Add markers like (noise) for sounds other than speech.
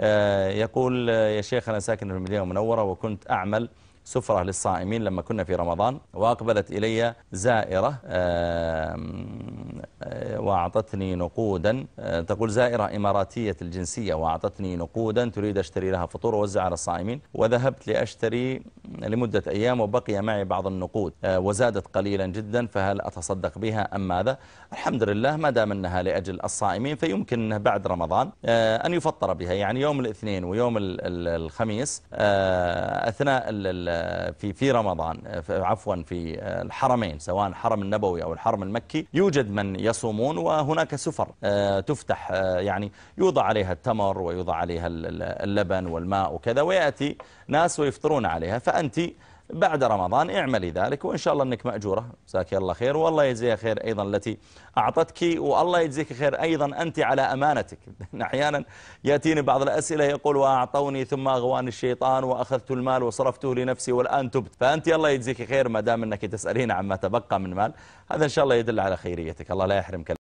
آه، يقول آه، يا شيخ أنا ساكن في المدينة المنورة وكنت أعمل سفرة للصائمين لما كنا في رمضان وأقبلت إلي زائرة آه، وأعطتني نقودا تقول زائرة إماراتية الجنسية وأعطتني نقودا تريد أشتري لها فطور ووزع على الصائمين وذهبت لأشتري لمدة أيام وبقي معي بعض النقود آه، وزادت قليلا جدا فهل أتصدق بها أم ماذا الحمد لله ما دام أنها لأجل الصائمين فيمكن بعد رمضان آه، أن يفطر بها يعني يوم الاثنين ويوم الخميس آه، أثناء في في رمضان عفوا في الحرمين سواء الحرم النبوي أو الحرم المكي يوجد من يصومون وهناك سفر تفتح يعني يوضع عليها التمر ويوضع عليها اللبن والماء وكذا ويأتي ناس ويفطرون عليها فأ فأنت بعد رمضان اعملي ذلك وإن شاء الله أنك مأجورة جزاك الله خير والله يجزيها خير أيضا التي أعطتك والله يجزيك خير أيضا أنت على أمانتك (laughs) أحيانا يأتيني بعض الأسئلة يقول وأعطوني ثم أغواني الشيطان وأخذت المال وصرفته لنفسي والآن تبت فأنت الله يجزيك خير ما دام أنك تسألين عما تبقى من مال هذا إن شاء الله يدل على خيريتك الله لا يحرمك